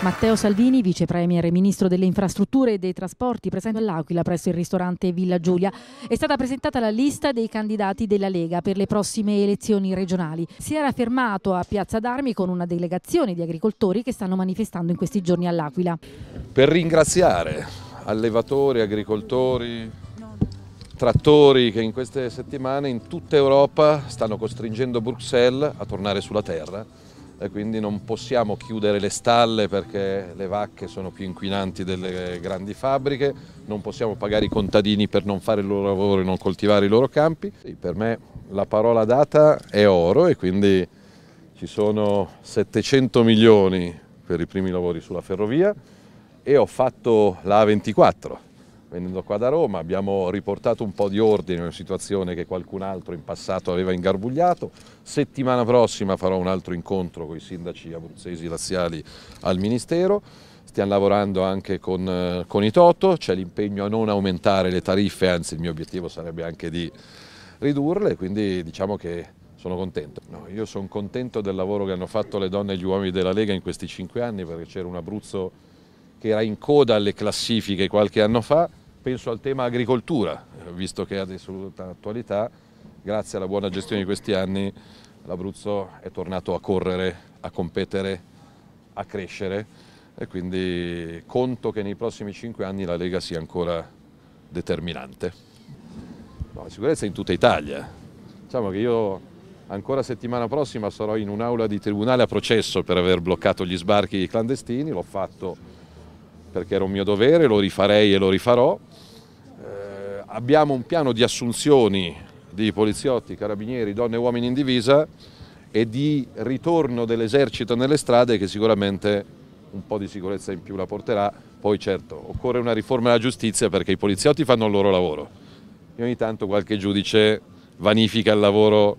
Matteo Salvini, vice premier e ministro delle infrastrutture e dei trasporti, presente all'Aquila presso il ristorante Villa Giulia, è stata presentata la lista dei candidati della Lega per le prossime elezioni regionali. Si era fermato a Piazza d'Armi con una delegazione di agricoltori che stanno manifestando in questi giorni all'Aquila. Per ringraziare allevatori, agricoltori, trattori che in queste settimane in tutta Europa stanno costringendo Bruxelles a tornare sulla terra e quindi non possiamo chiudere le stalle perché le vacche sono più inquinanti delle grandi fabbriche, non possiamo pagare i contadini per non fare il loro lavoro e non coltivare i loro campi. E per me la parola data è oro e quindi ci sono 700 milioni per i primi lavori sulla ferrovia e ho fatto la A24 venendo qua da Roma, abbiamo riportato un po' di ordine in una situazione che qualcun altro in passato aveva ingarbugliato. Settimana prossima farò un altro incontro con i sindaci abruzzesi laziali al Ministero. Stiamo lavorando anche con, eh, con i Toto, c'è l'impegno a non aumentare le tariffe, anzi il mio obiettivo sarebbe anche di ridurle, quindi diciamo che sono contento. No, io sono contento del lavoro che hanno fatto le donne e gli uomini della Lega in questi cinque anni perché c'era un Abruzzo che era in coda alle classifiche qualche anno fa, penso al tema agricoltura, visto che è di assoluta attualità, grazie alla buona gestione di questi anni l'Abruzzo è tornato a correre, a competere, a crescere e quindi conto che nei prossimi cinque anni la Lega sia ancora determinante. No, la sicurezza in tutta Italia, diciamo che io ancora settimana prossima sarò in un'aula di tribunale a processo per aver bloccato gli sbarchi clandestini, l'ho fatto perché era un mio dovere, lo rifarei e lo rifarò, abbiamo un piano di assunzioni di poliziotti, carabinieri, donne e uomini in divisa e di ritorno dell'esercito nelle strade che sicuramente un po' di sicurezza in più la porterà. Poi certo occorre una riforma della giustizia perché i poliziotti fanno il loro lavoro e ogni tanto qualche giudice vanifica il lavoro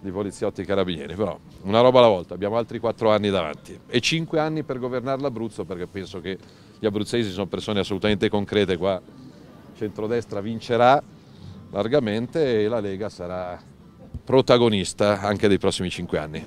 di poliziotti e carabinieri, però una roba alla volta, abbiamo altri quattro anni davanti e cinque anni per governare l'Abruzzo perché penso che gli abruzzesi sono persone assolutamente concrete qua centrodestra vincerà largamente e la Lega sarà protagonista anche dei prossimi cinque anni.